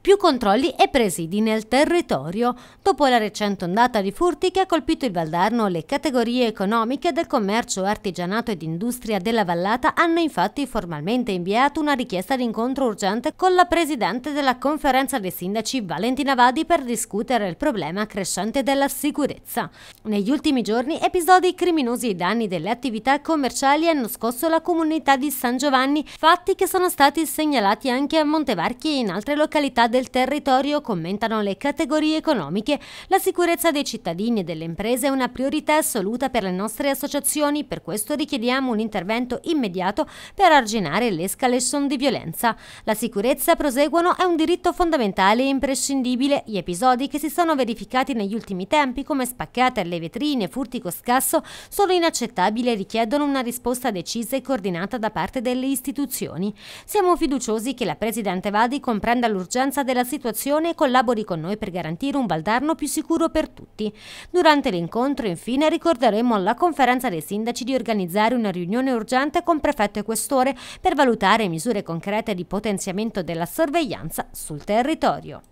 più controlli e presidi nel territorio, dopo la recente ondata di furti che ha colpito il Valdarno le categorie economiche del commercio, artigianato ed industria della vallata hanno infatti formalmente inviato una richiesta di incontro urgente con la presidente della conferenza dei sindaci Valentina Vadi per discutere il problema crescente della sicurezza. Negli ultimi giorni episodi criminosi e danni delle attività commerciali hanno scosso la comunità di San Giovanni, fatti che sono stati segnalati anche a Montevarchi e in altre località del territorio, commentano le categorie economiche, la sicurezza dei cittadini e delle imprese è una priorità assoluta per le nostre associazioni, per questo richiediamo un intervento immediato per arginare l'escalation di violenza. La sicurezza, proseguono, è un diritto fondamentale e imprescindibile. Gli episodi che si sono verificati negli ultimi tempi, come spaccate alle vetrine, furti con scasso, sono inaccettabili e richiedono una risposta decisa e coordinata da parte delle istituzioni. Siamo fiduciosi che la Presidente Vadi comprenda l'urgenza conoscenza della situazione e collabori con noi per garantire un Valdarno più sicuro per tutti. Durante l'incontro, infine, ricorderemo alla conferenza dei sindaci di organizzare una riunione urgente con prefetto e questore per valutare misure concrete di potenziamento della sorveglianza sul territorio.